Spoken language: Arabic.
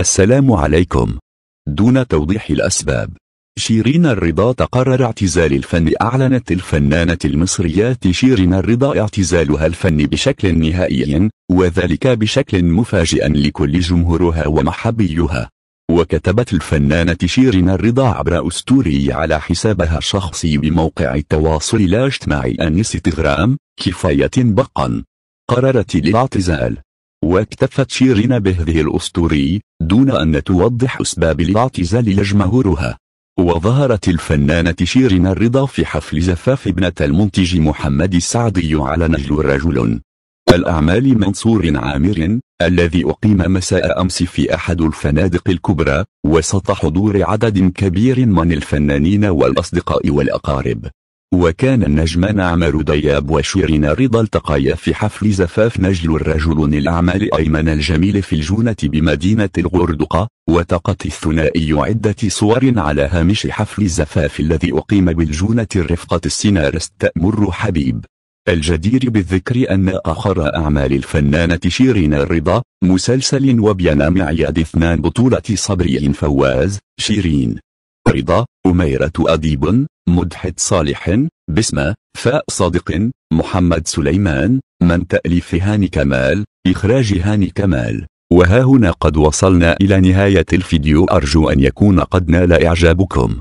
السلام عليكم دون توضيح الأسباب شيرين الرضا تقرر اعتزال الفن أعلنت الفنانة المصرية شيرين الرضا اعتزالها الفن بشكل نهائي وذلك بشكل مفاجئ لكل جمهورها ومحبيها وكتبت الفنانة شيرين الرضا عبر أسطوري على حسابها الشخصي بموقع التواصل الاجتماعي انستغرام كفاية بقا قررت الاعتزال واكتفت شيرين بهذه الأسطوري دون أن توضح أسباب الاعتزال لجمهورها وظهرت الفنانة شيرين الرضا في حفل زفاف ابنة المنتج محمد السعدي على نجل رجل الأعمال منصور عامر الذي أقيم مساء أمس في أحد الفنادق الكبرى وسط حضور عدد كبير من الفنانين والأصدقاء والأقارب وكان النجمان عمر دياب وشيرين رضا التقيا في حفل زفاف نجل الرجل الأعمال أيمن الجميل في الجونة بمدينة الغردقة وتقت الثنائي عدة صور على هامش حفل الزفاف الذي أقيم بالجونة الرفقة السينارست تأمر حبيب الجدير بالذكر أن آخر أعمال الفنانة شيرين رضا مسلسل وبيان معياد اثنان بطولة صبري فواز شيرين رضا أميرة أديب مدحت صالح بسمة فاء صادق محمد سليمان من تأليف هاني كمال إخراج هاني كمال وها هنا قد وصلنا إلى نهاية الفيديو أرجو أن يكون قد نال إعجابكم